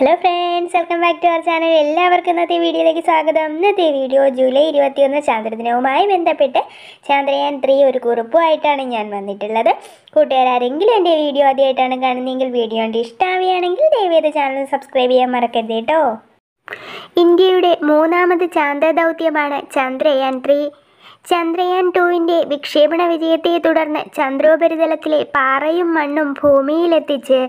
hello friends welcome back to our channel എല്ലാവർക്കും ഇന്നത്തെ വീഡിയോയിലേക്ക് സ്വാഗതം ഇന്നത്തെ വീഡിയോ ജൂലൈ ഇരുപത്തിയൊന്ന് ചാന്ദ്രദിനവുമായി ബന്ധപ്പെട്ട് ചാന്ദ്രയാൻ ത്രീ ഒരു കുറിപ്പുമായിട്ടാണ് ഞാൻ വന്നിട്ടുള്ളത് കൂട്ടുകാരെങ്കിലും എൻ്റെ വീഡിയോ ആദ്യമായിട്ടാണ് കാണുന്നതെങ്കിൽ വീഡിയോ കണ്ട് ഇഷ്ടമാവുകയാണെങ്കിൽ ദയവേത് ചാനൽ സബ്സ്ക്രൈബ് ചെയ്യാൻ മറക്കരുത് കേട്ടോ ഇന്ത്യയുടെ മൂന്നാമത് ചാന്ദ്ര ദൗത്യമാണ് ചന്ദ്രയാൻ ത്രീ ചന്ദ്രയാൻ ടുവിൻ്റെ വിക്ഷേപണ വിജയത്തെ തുടർന്ന് ചന്ദ്രോപരിതലത്തിലെ പാറയും മണ്ണും ഭൂമിയിലെത്തിച്ച്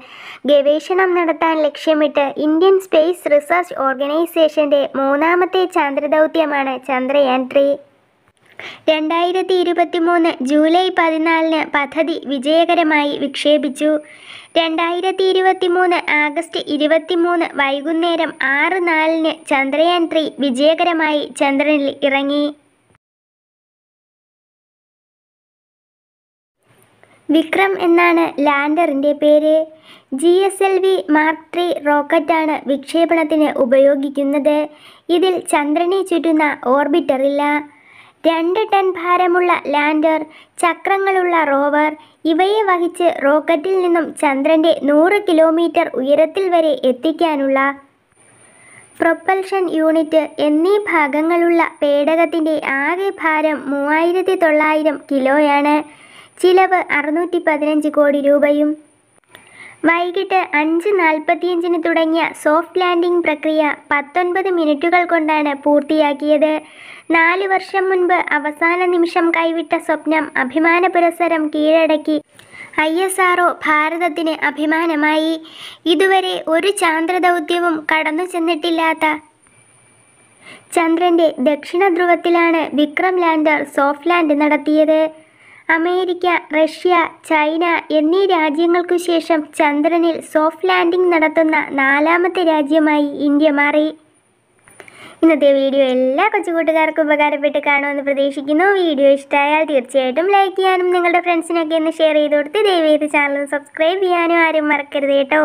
ഗവേഷണം നടത്താൻ ലക്ഷ്യമിട്ട് ഇന്ത്യൻ സ്പേസ് റിസർച്ച് ഓർഗനൈസേഷൻ്റെ മൂന്നാമത്തെ ചന്ദ്രദൗത്യമാണ് ചന്ദ്രയാൻ ത്രീ രണ്ടായിരത്തി ഇരുപത്തി മൂന്ന് ജൂലൈ പതിനാലിന് പദ്ധതി വിജയകരമായി വിക്ഷേപിച്ചു രണ്ടായിരത്തി ഇരുപത്തി മൂന്ന് ആഗസ്റ്റ് ഇരുപത്തി മൂന്ന് വൈകുന്നേരം ആറ് നാലിന് ചന്ദ്രയാൻ ത്രീ വിജയകരമായി ചന്ദ്രനിൽ ഇറങ്ങി വിക്രം എന്നാണ് ലാൻഡറിൻ്റെ പേര് G S L V mark three റോക്കറ്റാണ് വിക്ഷേപണത്തിന് ഉപയോഗിക്കുന്നത് ഇതിൽ ചന്ദ്രനെ ചുറ്റുന്ന ഓർബിറ്ററില്ല രണ്ട് ടൺ ഭാരമുള്ള ലാൻഡർ ചക്രങ്ങളുള്ള റോവർ ഇവയെ വഹിച്ച് റോക്കറ്റിൽ നിന്നും ചന്ദ്രൻ്റെ നൂറ് കിലോമീറ്റർ ഉയരത്തിൽ വരെ എത്തിക്കാനുള്ള പ്രൊപ്പൽഷൻ യൂണിറ്റ് എന്നീ ഭാഗങ്ങളുള്ള പേടകത്തിൻ്റെ ആകെ ഭാരം മൂവായിരത്തി തൊള്ളായിരം കിലോയാണ് ചിലവ് അറുന്നൂറ്റി പതിനഞ്ച് കോടി രൂപയും വൈകിട്ട് അഞ്ച് നാൽപ്പത്തിയഞ്ചിന് തുടങ്ങിയ സോഫ്റ്റ് ലാൻഡിംഗ് പ്രക്രിയ പത്തൊൻപത് മിനിറ്റുകൾ കൊണ്ടാണ് പൂർത്തിയാക്കിയത് നാല് വർഷം മുൻപ് അവസാന നിമിഷം കൈവിട്ട സ്വപ്നം അഭിമാന പുരസരം കീഴടക്കി ഐ എസ് ഒ ഭാരതത്തിന് അഭിമാനമായി ഇതുവരെ ഒരു ചാന്ദ്ര ദൗത്യവും കടന്നു ചെന്നിട്ടില്ലാത്ത ചന്ദ്രൻ്റെ ദക്ഷിണ ധ്രുവത്തിലാണ് വിക്രം ലാൻഡർ സോഫ്റ്റ് ലാൻഡ് നടത്തിയത് അമേരിക്ക റഷ്യ ചൈന എന്നീ രാജ്യങ്ങൾക്കു ശേഷം ചന്ദ്രനിൽ സോഫ്റ്റ് ലാൻഡിംഗ് നടത്തുന്ന നാലാമത്തെ രാജ്യമായി ഇന്ത്യ മാറി ഇന്നത്തെ വീഡിയോ എല്ലാ കൊച്ചുകൂട്ടുകാർക്കും ഉപകാരപ്പെട്ട് കാണുമെന്ന് പ്രതീക്ഷിക്കുന്നു വീഡിയോ ഇഷ്ടമായാൽ തീർച്ചയായിട്ടും ലൈക്ക് ചെയ്യാനും നിങ്ങളുടെ ഫ്രണ്ട്സിനൊക്കെ ഒന്ന് ഷെയർ ചെയ്ത് കൊടുത്ത് ദയവേത് ചാനൽ സബ്സ്ക്രൈബ് ചെയ്യാനും ആരും മറക്കരുത് കേട്ടോ